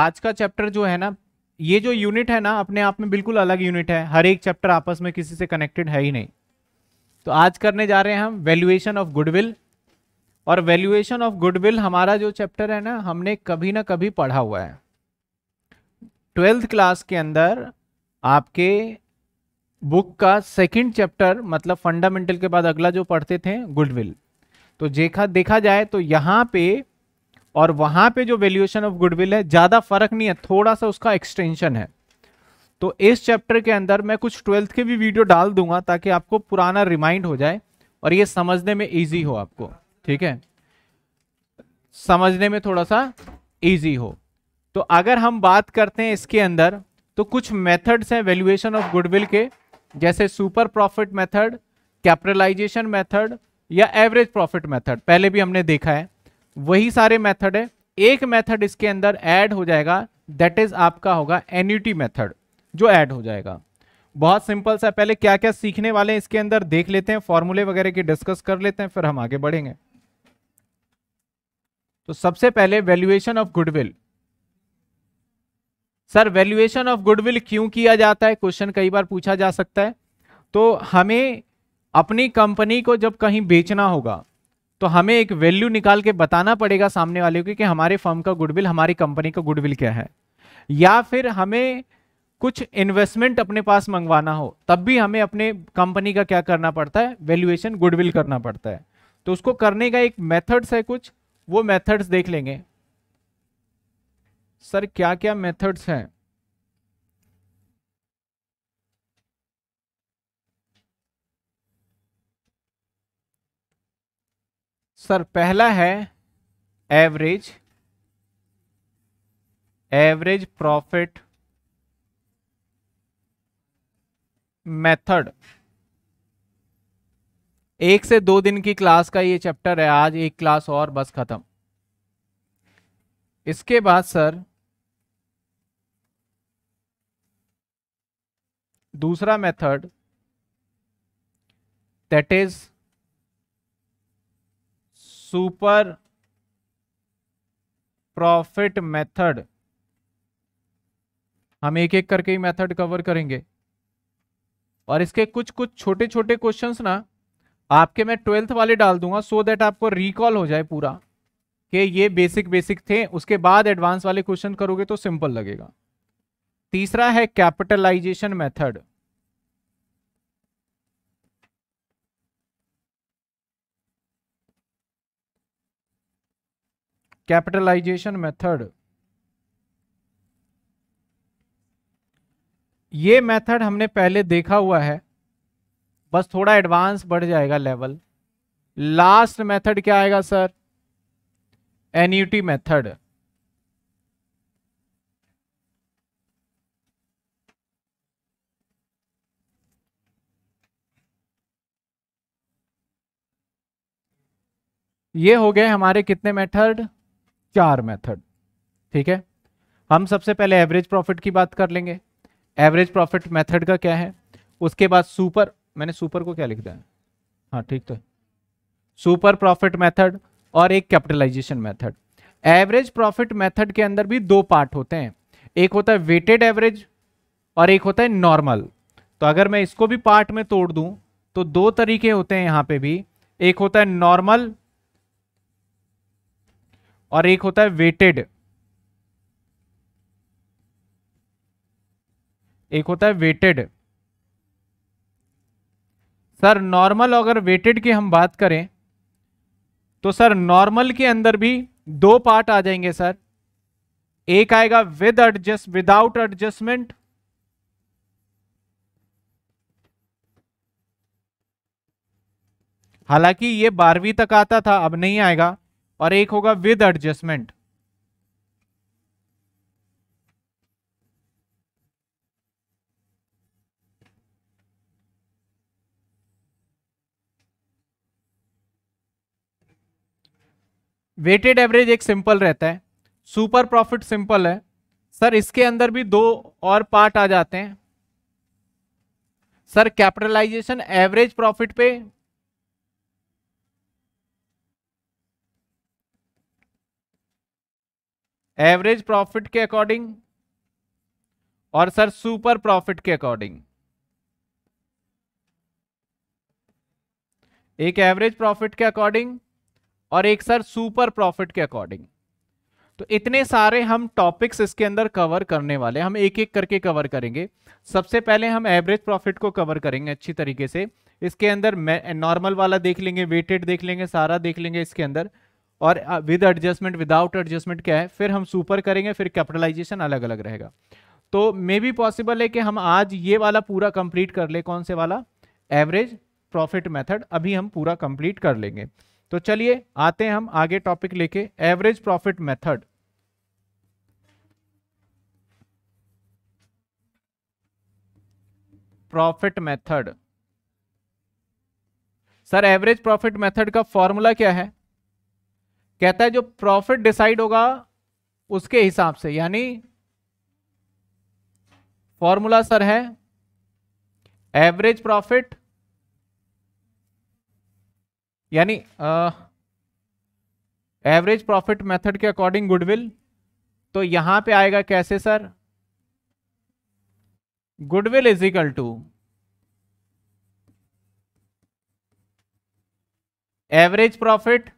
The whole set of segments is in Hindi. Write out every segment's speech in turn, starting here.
आज का चैप्टर जो है ना ये जो यूनिट है ना अपने आप में बिल्कुल अलग यूनिट है हर एक चैप्टर आपस में किसी से कनेक्टेड है ही नहीं तो आज करने जा रहे हैं हम वैल्यूएशन ऑफ गुडविल और वैल्यूएशन ऑफ गुडविल हमारा जो चैप्टर है ना हमने कभी ना कभी पढ़ा हुआ है ट्वेल्थ क्लास के अंदर आपके बुक का सेकंड चैप्टर मतलब फंडामेंटल के बाद अगला जो पढ़ते थे गुडविल तो देखा देखा जाए तो यहाँ पे और वहां पे जो वैल्यूएशन ऑफ गुडविल है ज्यादा फर्क नहीं है थोड़ा सा उसका एक्सटेंशन है तो इस चैप्टर के अंदर मैं कुछ ट्वेल्थ के भी वीडियो डाल दूंगा ताकि आपको पुराना रिमाइंड हो जाए और ये समझने में ईजी हो आपको ठीक है समझने में थोड़ा सा ईजी हो तो अगर हम बात करते हैं इसके अंदर तो कुछ मेथड्स हैं वैल्यूएशन ऑफ गुडविल के जैसे super profit method capitalisation method या एवरेज प्रॉफिट मेथड पहले भी हमने देखा है वही सारे मेथड है एक मेथड इसके अंदर ऐड हो जाएगा दैट इज आपका होगा एन्यूटी मेथड जो ऐड हो जाएगा बहुत सिंपल सा पहले क्या क्या सीखने वाले हैं इसके अंदर देख लेते हैं फॉर्मूले वगैरह की डिस्कस कर लेते हैं फिर हम आगे बढ़ेंगे तो सबसे पहले valuation of goodwill sir valuation of goodwill क्यों किया जाता है क्वेश्चन कई बार पूछा जा सकता है तो हमें अपनी कंपनी को जब कहीं बेचना होगा तो हमें एक वैल्यू निकाल के बताना पड़ेगा सामने वाले को कि हमारे फर्म का गुडविल हमारी कंपनी का गुडविल क्या है या फिर हमें कुछ इन्वेस्टमेंट अपने पास मंगवाना हो तब भी हमें अपने कंपनी का क्या करना पड़ता है वैल्यूएशन गुडविल करना पड़ता है तो उसको करने का एक मेथड्स है कुछ वो मेथड्स देख लेंगे सर क्या क्या मेथड्स हैं सर पहला है एवरेज एवरेज प्रॉफिट मेथड एक से दो दिन की क्लास का ये चैप्टर है आज एक क्लास और बस खत्म इसके बाद सर दूसरा method that is super profit method हम एक एक करके ही मेथड कवर करेंगे और इसके कुछ कुछ छोटे छोटे क्वेश्चंस ना आपके मैं ट्वेल्थ वाले डाल दूंगा सो so देट आपको रिकॉल हो जाए पूरा कि ये बेसिक बेसिक थे उसके बाद एडवांस वाले क्वेश्चन करोगे तो सिंपल लगेगा तीसरा है कैपिटलाइजेशन मेथड कैपिटलाइजेशन मेथड ये मेथड हमने पहले देखा हुआ है बस थोड़ा एडवांस बढ़ जाएगा लेवल लास्ट मेथड क्या आएगा सर एन्यूटी मेथड ये हो गए हमारे कितने मेथड चार मेथड ठीक है हम सबसे पहले एवरेज प्रॉफिट की बात कर लेंगे एवरेज प्रॉफिट मेथड का क्या है उसके बाद सुपर मैंने सुपर को क्या लिख दिया हाँ ठीक तो सुपर प्रॉफिट मेथड और एक capitalisation method average profit method के अंदर भी दो पार्ट होते हैं एक होता है वेटेड एवरेज और एक होता है नॉर्मल तो अगर मैं इसको भी पार्ट में तोड़ दूं तो दो तरीके होते हैं यहां पे भी एक होता है नॉर्मल और एक होता है वेटेड एक होता है वेटेड सर नॉर्मल अगर वेटेड की हम बात करें तो सर नॉर्मल के अंदर भी दो पार्ट आ जाएंगे सर एक आएगा विद एडजस्ट विदाउट एडजस्टमेंट हालांकि ये बारहवीं तक आता था अब नहीं आएगा और एक होगा विद एडजस्टमेंट वेटेड एवरेज एक सिंपल रहता है सुपर प्रॉफिट सिंपल है सर इसके अंदर भी दो और पार्ट आ जाते हैं सर कैपिटलाइजेशन एवरेज प्रॉफिट पे एवरेज प्रॉफिट के अकॉर्डिंग और सर सुपर प्रॉफिट के अकॉर्डिंग एक एवरेज प्रॉफिट के अकॉर्डिंग और एक सर सुपर प्रॉफिट के अकॉर्डिंग तो इतने सारे हम टॉपिक्स इसके अंदर कवर करने वाले हम एक एक करके कवर करेंगे सबसे पहले हम एवरेज प्रॉफिट को कवर करेंगे अच्छी तरीके से इसके अंदर नॉर्मल वाला देख लेंगे वेटेड देख लेंगे सारा देख लेंगे इसके अंदर और विद एडजस्टमेंट विदाउट एडजस्टमेंट क्या है फिर हम सुपर करेंगे फिर कैपिटलाइजेशन अलग अलग रहेगा तो मे बी पॉसिबल है कि हम आज ये वाला पूरा कंप्लीट कर ले कौन से वाला एवरेज प्रॉफिट मेथड अभी हम पूरा कंप्लीट कर लेंगे तो चलिए आते हैं हम आगे टॉपिक लेके average profit method profit method sir average profit method का फॉर्मूला क्या है कहता है जो प्रॉफिट डिसाइड होगा उसके हिसाब से यानी फॉर्मूला सर है एवरेज प्रॉफिट यानी एवरेज प्रॉफिट मेथड के अकॉर्डिंग गुडविल तो यहां पे आएगा कैसे sir goodwill is equal to average profit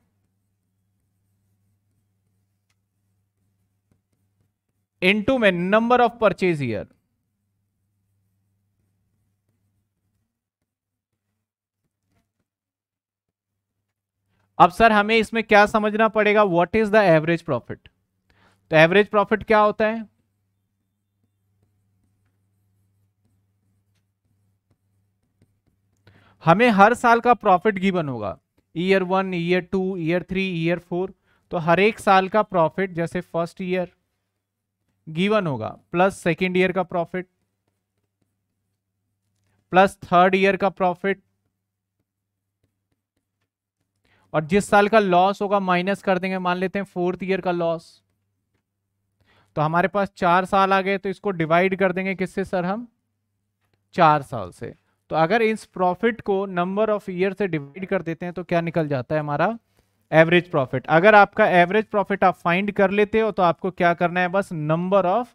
into में नंबर ऑफ परचेज ईयर अब सर हमें इसमें क्या समझना पड़ेगा what is the average profit तो एवरेज प्रॉफिट क्या होता है हमें हर साल का प्रॉफिट गिवन होगा year one year two year three year four तो हर एक साल का प्रॉफिट जैसे फर्स्ट ईयर गिवन होगा प्लस सेकेंड ईयर का प्रॉफिट प्लस थर्ड ईयर का प्रॉफिट और जिस साल का लॉस होगा माइनस कर देंगे मान लेते हैं फोर्थ ईयर का लॉस तो हमारे पास चार साल आ गए तो इसको डिवाइड कर देंगे किससे सर हम चार साल से तो अगर इस प्रॉफिट को नंबर ऑफ ईयर से डिवाइड कर देते हैं तो क्या निकल जाता है हमारा एवरेज प्रॉफिट अगर आपका एवरेज प्रॉफिट आप फाइंड कर लेते हो तो आपको क्या करना है बस नंबर ऑफ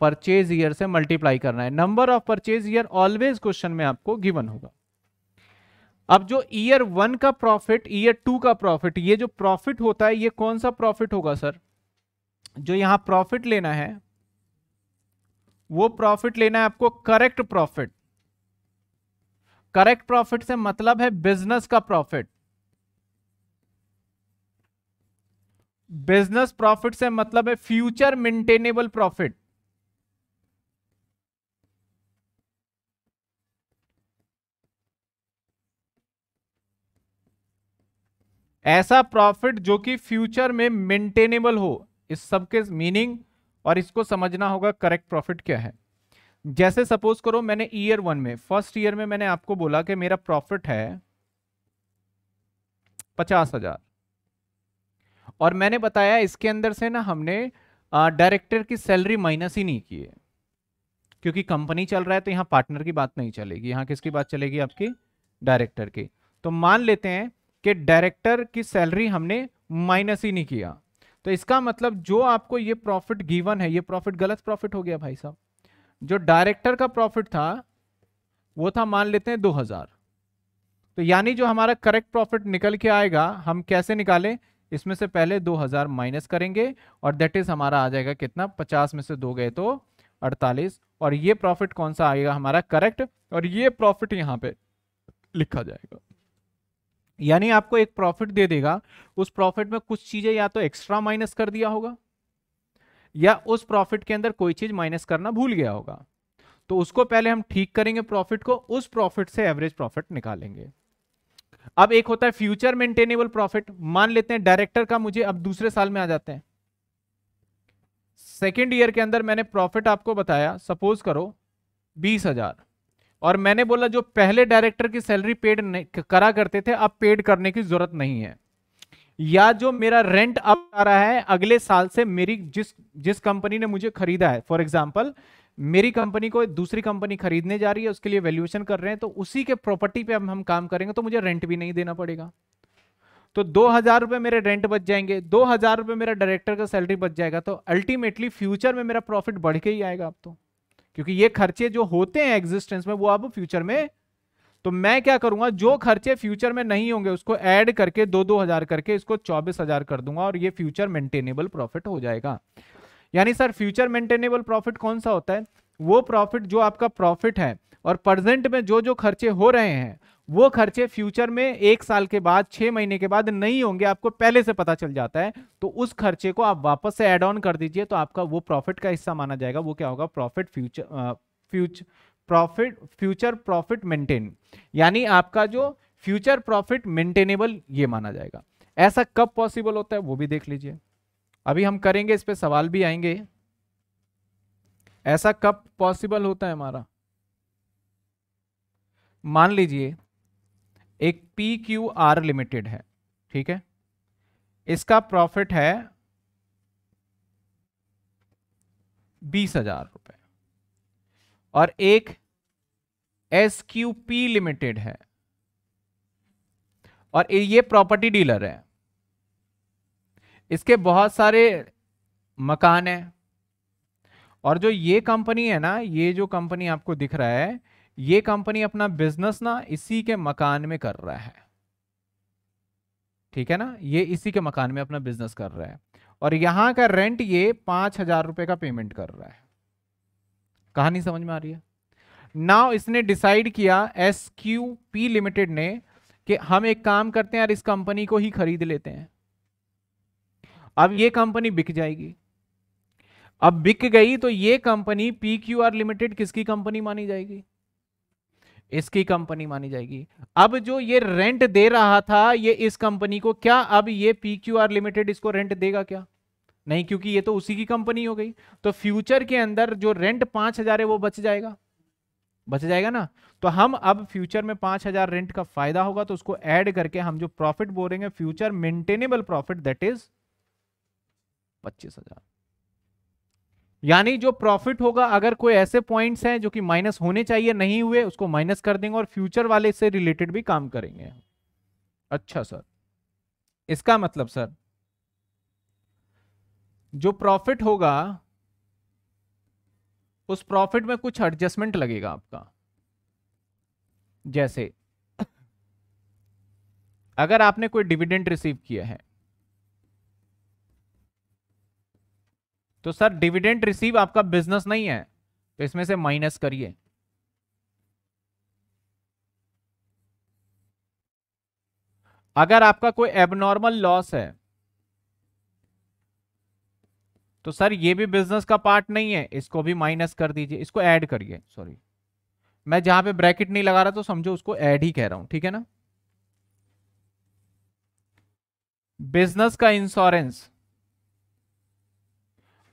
परचेज ईयर से मल्टीप्लाई करना है number of purchase year always question में आपको गिवन होगा अब जो ईयर वन का प्रॉफिट ईयर टू का प्रॉफिट ये जो प्रॉफिट होता है ये कौन सा प्रॉफिट होगा सर जो यहां प्रॉफिट लेना है वो प्रॉफिट लेना है आपको करेक्ट प्रॉफिट करेक्ट प्रॉफिट से मतलब है बिजनेस का प्रॉफिट बिजनेस प्रॉफिट से मतलब है फ्यूचर मेंटेनेबल प्रॉफिट ऐसा प्रॉफिट जो कि फ्यूचर में मेंटेनेबल हो इस सब के मीनिंग और इसको समझना होगा करेक्ट प्रॉफिट क्या है जैसे सपोज करो मैंने ईयर वन में फर्स्ट ईयर में मैंने आपको बोला कि मेरा प्रॉफिट है पचास हजार और मैंने बताया इसके अंदर से ना हमने डायरेक्टर की सैलरी माइनस ही नहीं की है क्योंकि कंपनी चल रहा है तो यहाँ पार्टनर की बात नहीं चलेगी यहाँ किसकी बात चलेगी आपकी डायरेक्टर की तो मान लेते हैं कि डायरेक्टर की सैलरी हमने माइनस ही नहीं किया तो इसका मतलब जो आपको ये प्रॉफिट गिवन है ये प्रॉफिट गलत प्रॉफिट हो गया भाई साहब जो डायरेक्टर का प्रॉफिट था वो था मान लेते हैं दो हजार तो यानी जो हमारा करेक्ट प्रॉफिट निकल के आएगा हम कैसे निकालें इसमें से पहले 2000 माइनस करेंगे और दैट इज हमारा आ जाएगा कितना 50 में से दो गए तो 48 और ये प्रॉफिट कौन सा आएगा हमारा करेक्ट और ये प्रॉफिट यहाँ पे लिखा जाएगा यानी आपको एक प्रॉफिट दे देगा उस प्रॉफिट में कुछ चीजें या तो एक्स्ट्रा माइनस कर दिया होगा या उस प्रॉफिट के अंदर कोई चीज माइनस करना भूल गया होगा तो उसको पहले हम ठीक करेंगे प्रॉफिट को उस प्रॉफिट से एवरेज प्रॉफिट निकालेंगे अब एक होता है फ्यूचर मेंटेनेबल प्रॉफिट मान लेते हैं डायरेक्टर का मुझे अब दूसरे साल में आ जाते हैं सेकेंड ईयर के अंदर मैंने प्रॉफिट आपको बताया सपोज करो बीस हजार और मैंने बोला जो पहले डायरेक्टर की सैलरी पेड करा करते थे अब पेड करने की जरूरत नहीं है या जो मेरा रेंट अब आ रहा है अगले साल से मेरी जिस जिस कंपनी ने मुझे खरीदा है फॉर एग्जाम्पल मेरी कंपनी को दूसरी कंपनी खरीदने जा रही है उसके लिए वैल्यूएशन कर रहे हैं तो उसी के प्रॉपर्टी पे हम हम काम करेंगे तो मुझे रेंट भी नहीं देना पड़ेगा तो दो हजार रुपये मेरे रेंट बच जाएंगे दो हजार रुपये मेरा डायरेक्टर का सैलरी बच जाएगा तो अल्टीमेटली फ्यूचर में मेरा प्रॉफिट बढ़ के ही आएगा अब तो क्योंकि ये खर्चे जो होते हैं एग्जिस्टेंस में वो अब फ्यूचर में तो मैं क्या करूंगा जो खर्चे फ्यूचर में नहीं होंगे उसको ऐड करके दो दो हजार करके इसको चौबीस हजार कर दूंगा और ये फ्यूचर मेंटेनेबल प्रॉफिट हो जाएगा यानी सर फ्यूचर मेंटेनेबल प्रॉफिट कौन सा होता है वो प्रॉफिट जो आपका प्रॉफिट है और प्रेजेंट में जो जो खर्चे हो रहे हैं वो खर्चे फ्यूचर में एक साल के बाद छह महीने के बाद नहीं होंगे आपको पहले से पता चल जाता है तो उस खर्चे को आप वापस से एड ऑन कर दीजिए तो आपका वो प्रॉफिट का हिस्सा माना जाएगा वो क्या होगा profit future future profit future profit maintain यानी आपका जो फ्यूचर प्रॉफिट मेंटेनेबल ये माना जाएगा ऐसा कब पॉसिबल होता है वो भी देख लीजिए अभी हम करेंगे इस पर सवाल भी आएंगे ऐसा कब पॉसिबल होता है हमारा मान लीजिए एक पी क्यू आर लिमिटेड है ठीक है इसका प्रॉफिट है बीस हजार रुपये और एक एस क्यू पी लिमिटेड है और ये प्रॉपर्टी डीलर है इसके बहुत सारे मकान हैं और जो ये कंपनी है ना ये जो कंपनी आपको दिख रहा है ये कंपनी अपना बिजनेस ना इसी के मकान में कर रहा है ठीक है ना ये इसी के मकान में अपना बिजनेस कर रहा है और यहां का रेंट ये पांच हजार रुपए का पेमेंट कर रहा है कहानी समझ में आ रही है नाउ इसने डिसाइड किया एस क्यू पी लिमिटेड ने कि हम एक काम करते हैं यार इस कंपनी को ही खरीद लेते हैं अब ये कंपनी बिक जाएगी अब बिक गई तो ये company P Q R limited किसकी कंपनी मानी जाएगी इसकी कंपनी मानी जाएगी अब जो ये रेंट दे रहा था ये इस कंपनी को क्या अब ये पी क्यू आर लिमिटेड इसको रेंट देगा क्या नहीं क्योंकि ये तो उसी की कंपनी हो गई तो फ्यूचर के अंदर जो रेंट पांच हजार है वो बच जाएगा बच जाएगा ना तो हम अब फ्यूचर में पांच हजार रेंट का फायदा होगा तो उसको ऐड करके हम जो प्रॉफिट बोल रहे हैं future maintainable profit that is पच्चीस हजार यानी जो प्रॉफिट होगा अगर कोई ऐसे पॉइंट्स हैं जो कि माइनस होने चाहिए नहीं हुए उसको माइनस कर देंगे और फ्यूचर वाले से रिलेटेड भी काम करेंगे अच्छा सर इसका मतलब सर जो प्रॉफिट होगा उस प्रॉफिट में कुछ एडजस्टमेंट लगेगा आपका जैसे अगर आपने कोई डिविडेंड रिसीव किया है तो सर डिविडेंड रिसीव आपका बिजनेस नहीं है तो इसमें से माइनस करिए अगर आपका कोई एबनॉर्मल लॉस है तो सर ये भी बिजनेस का पार्ट नहीं है इसको भी माइनस कर दीजिए इसको ऐड करिए सॉरी मैं जहां पे ब्रैकेट नहीं लगा रहा तो समझो उसको ऐड ही कह रहा हूं ठीक है ना बिजनेस का इंश्योरेंस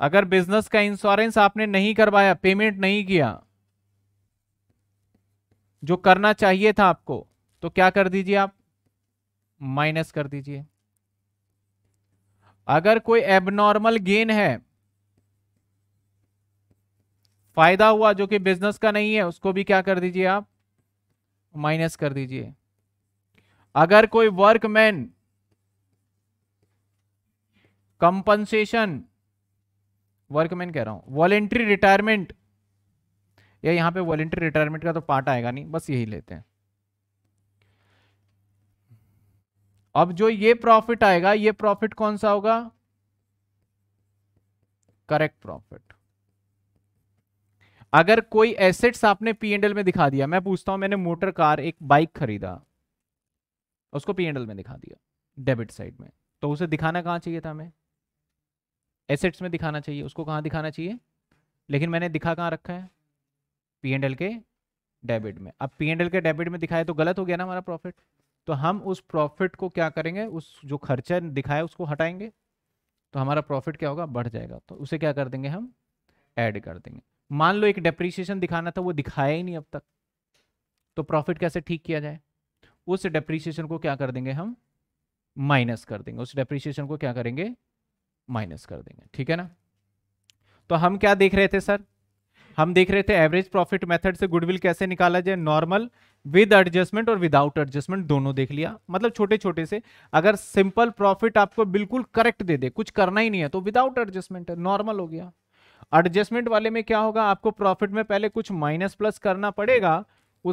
अगर बिजनेस का इंश्योरेंस आपने नहीं करवाया पेमेंट नहीं किया जो करना चाहिए था आपको तो क्या कर दीजिए आप माइनस कर दीजिए अगर कोई एबनॉर्मल गेन है फायदा हुआ जो कि बिजनेस का नहीं है उसको भी क्या कर दीजिए आप माइनस कर दीजिए अगर कोई वर्कमैन कंपनसेशन वर्कमैन कह रहा हूँ वॉलेंट्री रिटायरमेंट या यहाँ पे वॉलेंट्री रिटायरमेंट का तो पार्ट आएगा नहीं बस यही लेते हैं अब जो ये प्रॉफिट आएगा ये प्रॉफिट कौन सा होगा करेक्ट प्रॉफिट अगर कोई एसेट्स आपने पी एंडल में दिखा दिया मैं पूछता हूं मैंने मोटर कार एक बाइक खरीदा उसको पी एंडल में दिखा दिया डेबिट साइड में तो उसे दिखाना कहां चाहिए था हमें एसेट्स में दिखाना चाहिए उसको कहाँ दिखाना चाहिए लेकिन मैंने दिखा कहाँ रखा है पी एंड एल के डेबिट में अब पी एंड एल के डेबिट में दिखाया तो गलत हो गया ना हमारा प्रॉफिट तो हम उस प्रॉफिट को क्या करेंगे उस जो खर्चा दिखाया उसको हटाएंगे तो हमारा प्रॉफिट क्या होगा बढ़ जाएगा तो उसे क्या कर देंगे हम ऐड कर देंगे मान लो एक डेप्रीशिएशन दिखाना था वो दिखाया ही नहीं अब तक तो प्रॉफिट कैसे ठीक किया जाए उस डेप्रीशिएशन को क्या कर देंगे हम माइनस कर देंगे उस डेप्रीशिएशन को क्या करेंगे माइनस कर देंगे ठीक है ना तो हम क्या देख रहे थे सर हम देख रहे थे एवरेज प्रॉफिट मेथड से गुडविल कैसे निकाला जाए नॉर्मल विद एडजस्टमेंट और विदाउट एडजस्टमेंट दोनों देख लिया मतलब छोटे छोटे से अगर सिंपल प्रॉफिट आपको बिल्कुल करेक्ट दे दे कुछ करना ही नहीं है तो विदाउट एडजस्टमेंट नॉर्मल हो गया एडजस्टमेंट वाले में क्या होगा आपको प्रॉफिट में पहले कुछ माइनस प्लस करना पड़ेगा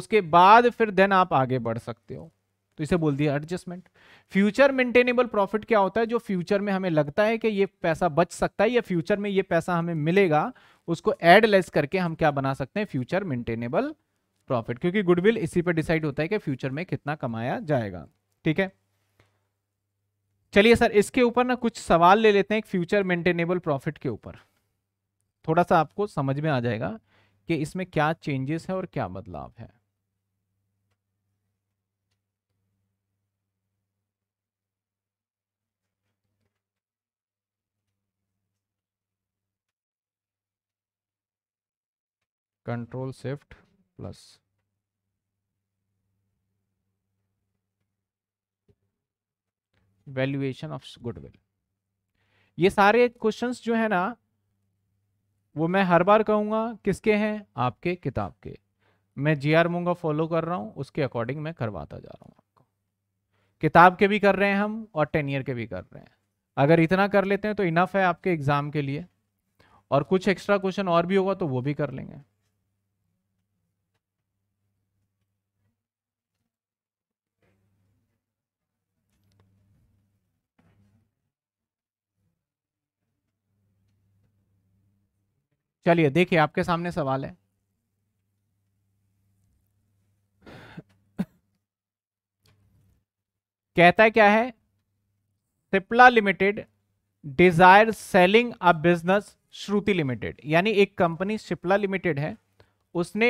उसके बाद फिर देन आप आगे बढ़ सकते हो तो इसे बोल दिया एडजस्टमेंट फ्यूचर मेंटेनेबल प्रॉफिट क्या होता है जो फ्यूचर में हमें लगता है कि ये पैसा बच सकता है या फ्यूचर में ये पैसा हमें मिलेगा उसको एड लेस करके हम क्या बना सकते हैं फ्यूचर मेंटेनेबल प्रॉफिट क्योंकि गुडविल इसी पर डिसाइड होता है कि फ्यूचर में कितना कमाया जाएगा ठीक है चलिए सर इसके ऊपर ना कुछ सवाल ले लेते हैं फ्यूचर मेंटेनेबल प्रॉफिट के ऊपर थोड़ा सा आपको समझ में आ जाएगा कि इसमें क्या चेंजेस है और क्या बदलाव है control shift plus valuation of goodwill ये सारे क्वेश्चंस जो है ना वो मैं हर बार कहूंगा किसके हैं आपके किताब के मैं जी आर मूंगा फॉलो कर रहा हूं उसके अकॉर्डिंग मैं करवाता जा रहा हूं आपको किताब के भी कर रहे हैं हम और टेन ईयर के भी कर रहे हैं अगर इतना कर लेते हैं तो इनफ है आपके एग्ज़ाम के लिए और कुछ एक्स्ट्रा क्वेश्चन और भी होगा तो वो भी कर लेंगे चलिए देखिए आपके सामने सवाल है कहता है क्या है Cipla limited desire selling a business Shruti limited यानी एक कंपनी सिप्ला लिमिटेड है उसने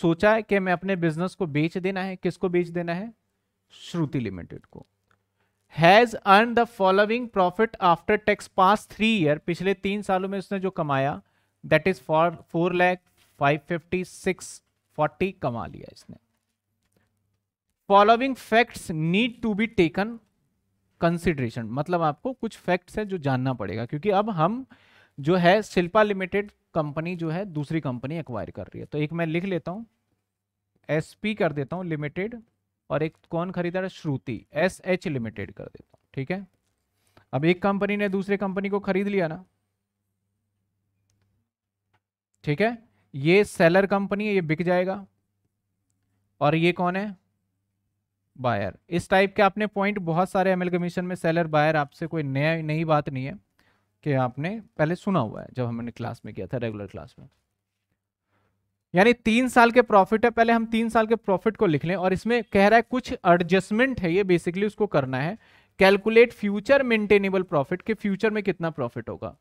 सोचा है कि मैं अपने बिजनेस को बेच देना है किसको बेच देना है श्रुति लिमिटेड को has earn the following profit after tax past three year पिछले तीन सालों में उसने जो कमाया that is for four lakh five fifty six forty कमा लिया इसने following facts need to be taken consideration मतलब आपको कुछ फैक्ट्स है जो जानना पड़ेगा क्योंकि अब हम जो है शिल्पा लिमिटेड कंपनी जो है दूसरी कंपनी एक्वायर कर रही है तो एक मैं लिख लेता हूँ एस पी कर देता हूँ लिमिटेड और एक कौन खरीदा रहा श्रुति एस एच लिमिटेड कर देता हूँ ठीक है अब एक कंपनी ने दूसरे कंपनी को खरीद लिया ना ठीक है ये सेलर कंपनी है ये बिक जाएगा और ये कौन है बायर इस टाइप के आपने पॉइंट बहुत सारे एम कमीशन में सेलर बायर आपसे कोई नया नई बात नहीं है कि आपने पहले सुना हुआ है जब हमने क्लास में किया था रेगुलर क्लास में यानी तीन साल के प्रॉफिट है पहले हम तीन साल के प्रॉफिट को लिख लें और इसमें कह रहा है कुछ एडजस्टमेंट है ये बेसिकली उसको करना है कैलकुलेट फ्यूचर मेंटेनेबल प्रॉफिट के फ्यूचर में कितना प्रॉफिट होगा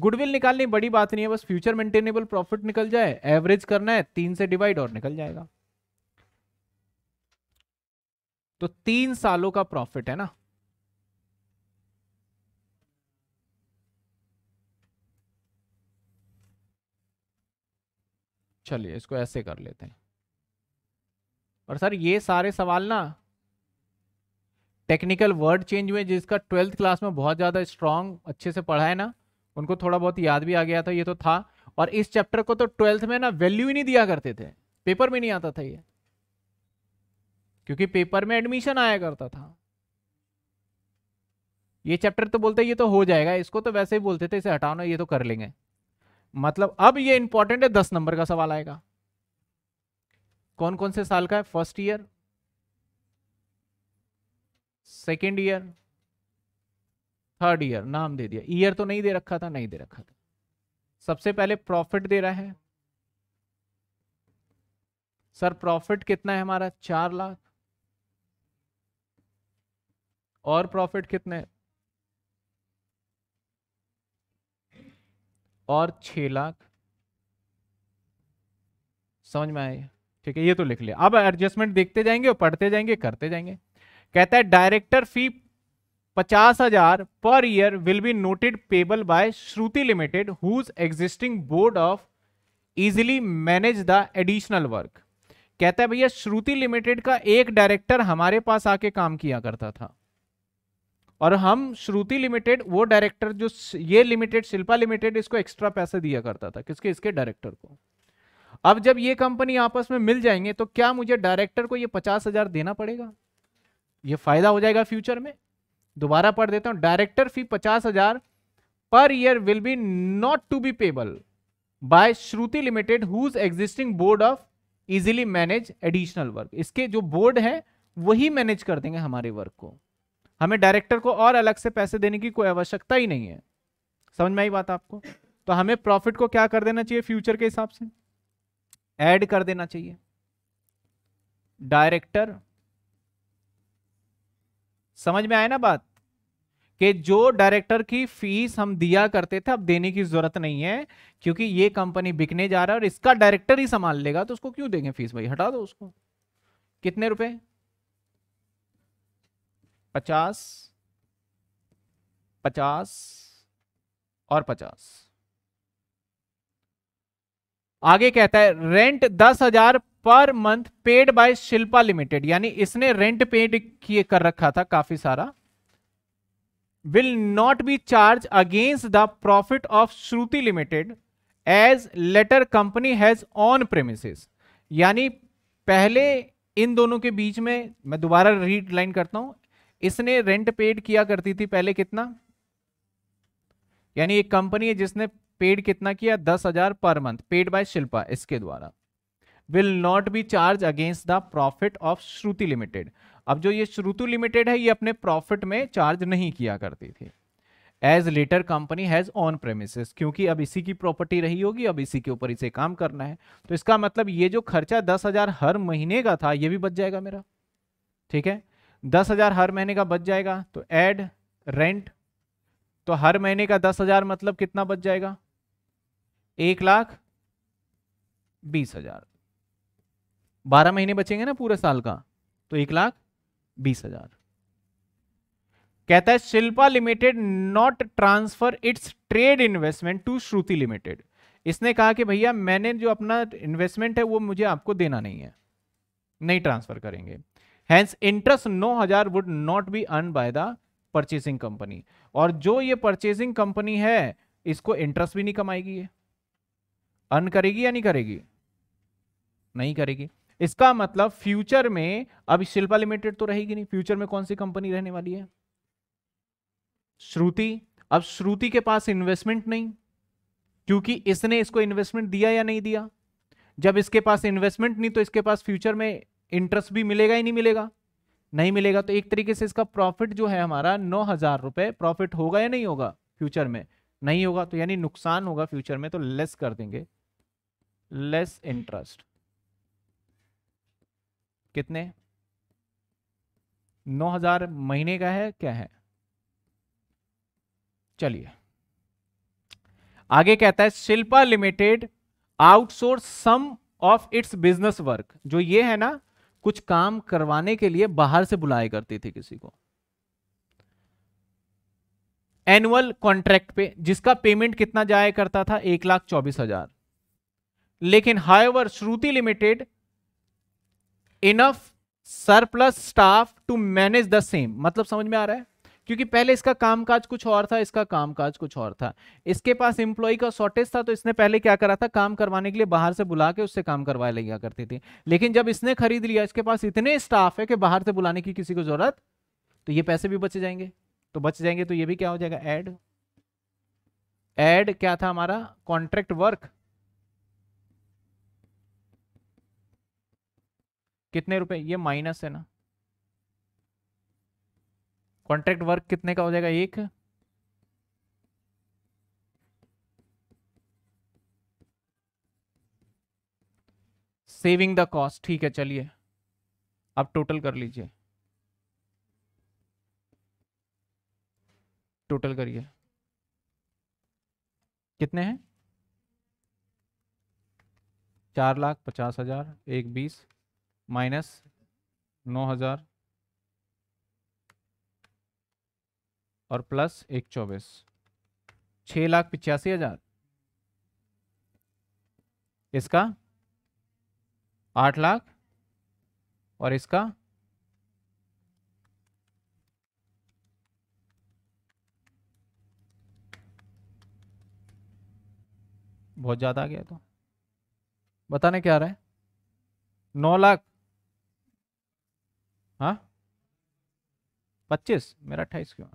गुडविल निकालनी बड़ी बात नहीं है बस फ्यूचर मेंटेनेबल प्रॉफिट निकल जाए एवरेज करना है तीन से डिवाइड और निकल जाएगा तो तीन सालों का प्रॉफिट है ना चलिए इसको ऐसे कर लेते हैं और सर ये सारे सवाल ना टेक्निकल वर्ड चेंज हुए जिसका ट्वेल्थ क्लास में बहुत ज़्यादा स्ट्रांग अच्छे से पढ़ा है ना उनको थोड़ा बहुत याद भी आ गया था ये तो था और इस चैप्टर को तो ट्वेल्थ में ना वैल्यू ही नहीं दिया करते थे पेपर में नहीं आता था ये क्योंकि पेपर में एडमिशन आया करता था ये चैप्टर तो बोलते ये तो हो जाएगा इसको तो वैसे ही बोलते थे इसे हटाओ ना ये तो कर लेंगे मतलब अब ये इंपॉर्टेंट है दस नंबर का सवाल आएगा कौन कौन से साल का है first year second year third year नाम दे दिया ईयर तो नहीं दे रखा था नहीं दे रखा था सबसे पहले प्रॉफिट दे रहा है सर प्रॉफिट कितना है हमारा चार लाख और प्रॉफिट कितने और छह लाख समझ में आए ठीक है ये तो लिख लिया अब एडजस्टमेंट देखते जाएंगे और पढ़ते जाएंगे करते जाएंगे कहता है डायरेक्टर फी पचास हजार पर year will be noted payable by Shruti limited whose existing board of easily manage the additional work कहता है भैया श्रुति लिमिटेड का एक डायरेक्टर हमारे पास आके काम किया करता था और हम श्रुति लिमिटेड वो डायरेक्टर जो ये लिमिटेड शिल्पा लिमिटेड इसको एक्स्ट्रा पैसे दिया करता था किसके इसके डायरेक्टर को अब जब ये कंपनी आपस में मिल जाएंगे तो क्या मुझे डायरेक्टर को ये पचास हजार देना पड़ेगा ये फायदा हो जाएगा फ्यूचर में दोबारा पढ़ देता हूं डायरेक्टर फी पचास हजार पर year will be not to be payable by Shruti limited whose existing board of easily manage additional work इसके जो बोर्ड है वही मैनेज कर देंगे हमारे वर्क को हमें डायरेक्टर को और अलग से पैसे देने की कोई आवश्यकता ही नहीं है समझ में आई बात आपको तो हमें प्रॉफिट को क्या कर देना चाहिए फ्यूचर के हिसाब से ऐड कर देना चाहिए डायरेक्टर समझ में आए ना बात कि जो डायरेक्टर की फीस हम दिया करते थे अब देने की जरूरत नहीं है क्योंकि ये कंपनी बिकने जा रहा है और इसका डायरेक्टर ही संभाल लेगा तो उसको क्यों देंगे फीस भाई हटा दो उसको कितने रुपए पचास पचास और पचास आगे कहता है रेंट दस हजार पर month paid by Shilpa limited यानी इसने रेंट पेड किए कर रखा था काफी सारा will not be charge against the profit of Shruti limited as later company has own premises यानी पहले इन दोनों के बीच में मैं दोबारा रीड लाइन करता हूं इसने रेंट पेड किया करती थी पहले कितना यानी एक कंपनी है जिसने पेड कितना किया दस हजार पर मंथ पेड बाय शिल्पा इसके द्वारा will not be charge against the profit of Shruti limited अब जो ये श्रुतु लिमिटेड है ये अपने प्रॉफिट में चार्ज नहीं किया करती थी as later company has own premises क्योंकि अब इसी की प्रॉपर्टी रही होगी अब इसी के ऊपर इसे काम करना है तो इसका मतलब ये जो खर्चा दस हजार हर महीने का था ये भी बच जाएगा मेरा ठीक है दस हजार हर महीने का बच जाएगा तो एड रेंट तो हर महीने का दस हजार मतलब कितना बच जाएगा एक लाख बीस हजार बारह महीने बचेंगे ना पूरे साल का तो एक लाख बीस हजार कहता है Shilpa limited not transfer its trade investment to Shruti limited इसने कहा कि भैया मैंने जो अपना इन्वेस्टमेंट है वो मुझे आपको देना नहीं है नहीं ट्रांसफर करेंगे हैंस इंटरेस्ट नौ हजार would not be earn by the purchasing company और जो ये परचेसिंग कंपनी है इसको इंटरेस्ट भी नहीं कमाएगी है अर्न करेगी या नहीं करेगी नहीं करेगी इसका मतलब फ्यूचर में अब शिल्पा लिमिटेड तो रहेगी नहीं फ्यूचर में कौन सी कंपनी रहने वाली है श्रुति अब श्रुति के पास इन्वेस्टमेंट नहीं क्योंकि इसने इसको इन्वेस्टमेंट दिया या नहीं दिया जब इसके पास इन्वेस्टमेंट नहीं तो इसके पास फ्यूचर में इंटरेस्ट भी मिलेगा ही नहीं मिलेगा नहीं मिलेगा तो एक तरीके से इसका प्रॉफिट जो है हमारा नौ हजार रुपए प्रॉफिट होगा या नहीं होगा फ्यूचर में नहीं होगा तो यानी नुकसान होगा फ्यूचर में तो लेस कर देंगे लेस इंटरेस्ट कितने 9000 महीने का है क्या है चलिए आगे कहता है Shilpa limited outsource some of its business work जो ये है ना कुछ काम करवाने के लिए बाहर से बुलाए करती थी किसी को एनुअल कॉन्ट्रैक्ट पे जिसका पेमेंट कितना जाया करता था एक लाख चौबीस हजार लेकिन however Shruti limited enough surplus staff to manage the same मतलब समझ में आ रहा है क्योंकि पहले इसका कामकाज कुछ और था इसका कामकाज कुछ और था इसके पास इंप्लॉई का शॉर्टेज था तो इसने पहले क्या करा था काम करवाने के लिए बाहर से बुला के उससे काम करवाया लिया करती थी लेकिन जब इसने खरीद लिया इसके पास इतने स्टाफ है कि बाहर से बुलाने की किसी को जरूरत तो ये पैसे भी बच जाएंगे तो बच जाएंगे तो ये भी क्या हो जाएगा एड एड क्या था हमारा कॉन्ट्रैक्ट वर्क कितने रुपए ये माइनस है ना कॉन्ट्रैक्ट वर्क कितने का हो जाएगा एक सेविंग द कॉस्ट ठीक है चलिए आप टोटल कर लीजिए टोटल करिए कितने हैं चार लाख पचास हजार एक बीस माइनस नौ हजार और प्लस एक चौबीस छ लाख पिचासी हजार इसका आठ लाख और इसका बहुत ज़्यादा आ गया तो बताने क्या रहा है नौ लाख हाँ पच्चीस मेरा अट्ठाईस क्यों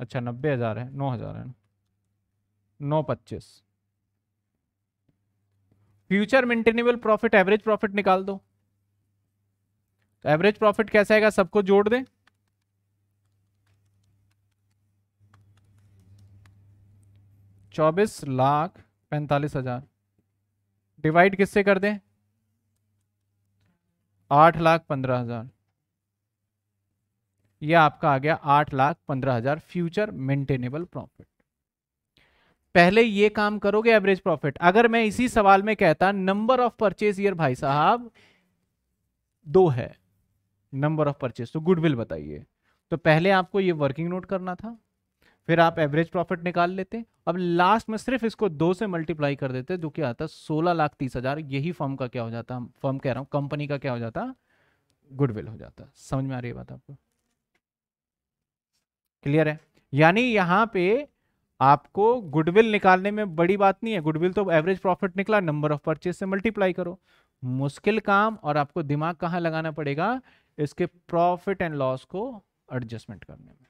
अच्छा नब्बे हज़ार है नौ हज़ार है नौ पच्चीस future maintainable profit average profit निकाल दो तो एवरेज प्रॉफिट कैसा आएगा सबको जोड़ दें चौबीस लाख पैंतालीस हजार डिवाइड किससे कर दें आठ लाख पंद्रह हजार ये आपका आ गया आठ लाख पंद्रह हजार फ्यूचर मेंटेनेबल प्रॉफिट पहले ये काम करोगे एवरेज प्रॉफिट अगर मैं इसी सवाल में कहता नंबर ऑफ परचेज ईयर भाई साहब दो है नंबर ऑफ परचेज तो गुडविल बताइए तो पहले आपको ये वर्किंग नोट करना था फिर आप एवरेज प्रॉफिट निकाल लेते अब लास्ट में सिर्फ इसको दो से मल्टीप्लाई कर देते जो कि आता सोलह लाख तीस हजार यही फर्म का क्या हो जाता फर्म कह रहा हूँ कंपनी का क्या हो जाता गुडविल हो जाता समझ में आ रही है बात आपको क्लियर है यानी यहाँ पे आपको गुडविल निकालने में बड़ी बात नहीं है गुडविल तो एवरेज प्रॉफिट निकला नंबर ऑफ परचेज से मल्टीप्लाई करो मुश्किल काम और आपको दिमाग कहाँ लगाना पड़ेगा इसके प्रॉफिट एंड लॉस को एडजस्टमेंट करने में